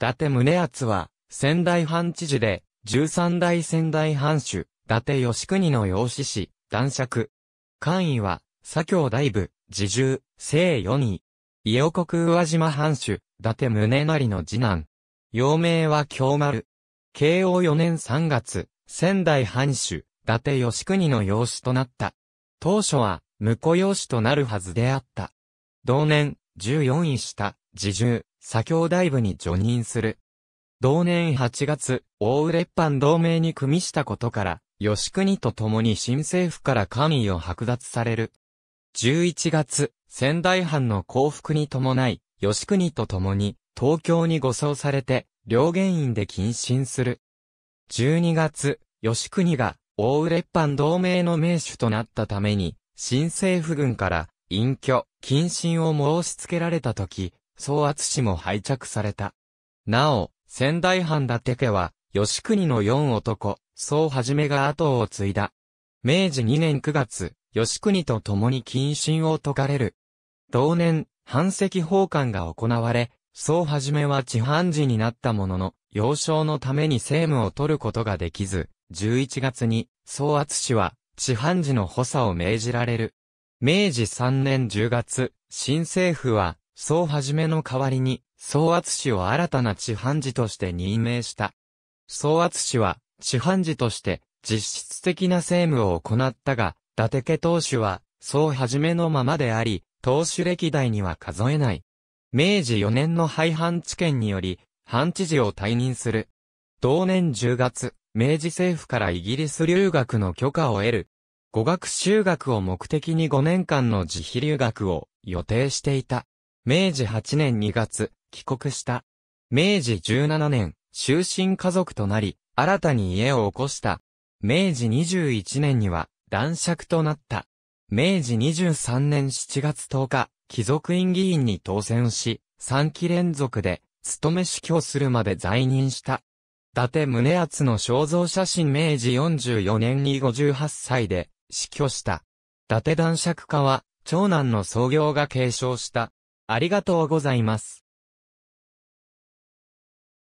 達宗厚は、仙台藩知事で、十三代仙台藩主、伊達義国の養子氏、男爵。官位は、左京大部、自重、正四位。伊予国宇和島藩主、伊達宗成の次男。幼名は京丸。慶応四年三月、仙台藩主、伊達義国の養子となった。当初は、婿養子となるはずであった。同年、十四位下、自重、左京大部に除任する。同年8月、大浦列藩同盟に組みしたことから、吉国と共に新政府から官位を剥奪される。11月、仙台藩の降伏に伴い、吉国と共に、東京に護送されて、両原院で謹慎する。12月、吉国が、大浦列藩同盟の名手となったために、新政府軍から、隠居、謹慎を申し付けられた時、総厚氏も拝着された。なお、仙台藩伊達家は、吉国の四男、総はじめが後を継いだ。明治2年9月、吉国と共に謹慎を解かれる。同年、藩籍奉還が行われ、総はじめは地藩寺になったものの、幼少のために政務を取ることができず、11月に、総厚氏は、地藩寺の補佐を命じられる。明治3年10月、新政府は、総はじめの代わりに、総厚氏を新たな地判事として任命した。総厚氏は、地判事として、実質的な政務を行ったが、伊達家当主は、総はじめのままであり、当主歴代には数えない。明治4年の廃藩置県により、藩知事を退任する。同年10月、明治政府からイギリス留学の許可を得る。語学修学を目的に5年間の自費留学を予定していた。明治8年2月、帰国した。明治17年、終身家族となり、新たに家を起こした。明治21年には、男爵となった。明治23年7月10日、貴族院議員に当選し、3期連続で、勤め死去するまで在任した。伊達宗厚の肖像写真明治44年に58歳で死去した。伊達男爵家は長男の創業が継承したありがとうございます。